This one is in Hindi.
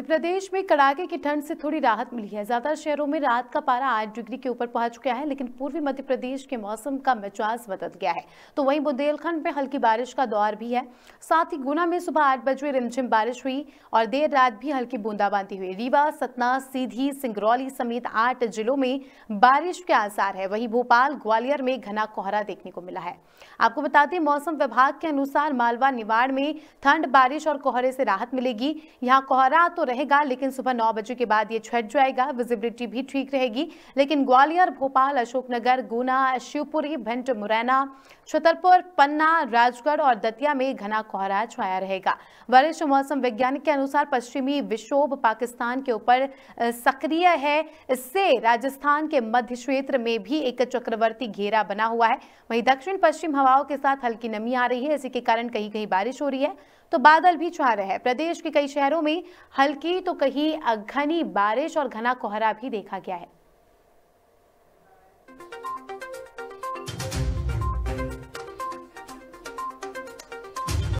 प्रदेश में कड़ाके की ठंड से थोड़ी राहत मिली है ज्यादा शहरों में रात का पारा आठ डिग्री के ऊपर पहुंच गया है लेकिन पूर्वी मध्य प्रदेश के मौसम का मिजाज बदल गया है तो वहीं बुंदेलखंड में हल्की बारिश का दौर भी है साथ ही गुना में सुबह आठ बजे रिमझिम बारिश हुई और देर रात भी हल्की बूंदाबांदी हुई रीवा सतना सीधी सिंगरौली समेत आठ जिलों में बारिश के आसार है वही भोपाल ग्वालियर में घना कोहरा देखने को मिला है आपको बताते मौसम विभाग के अनुसार मालवा निवाड़ में ठंड बारिश और कोहरे से राहत मिलेगी यहाँ कोहरा तो तो रहेगा लेकिन सुबह नौ बजे के बाद ये छट जाएगा विजिबिलिटी भी ठीक रहेगी लेकिन ग्वालियर भोपाल अशोकनगर गुना शिवपुरी भिंड मुरैना छतरपुर पन्ना राजगढ़ और दतिया में घना कोहरा छाया रहेगा वरिष्ठ मौसम वैज्ञानिक के अनुसार पश्चिमी विक्षोभ पाकिस्तान के ऊपर सक्रिय है इससे राजस्थान के मध्य क्षेत्र में भी एक चक्रवर्ती घेरा बना हुआ है वहीं दक्षिण पश्चिम हवाओं के साथ हल्की नमी आ रही है इसी के कारण कहीं कहीं बारिश हो रही है तो बादल भी छा रहे हैं प्रदेश के कई शहरों में हल्की हल्की तो कहीं घनी बारिश और घना कोहरा भी देखा गया है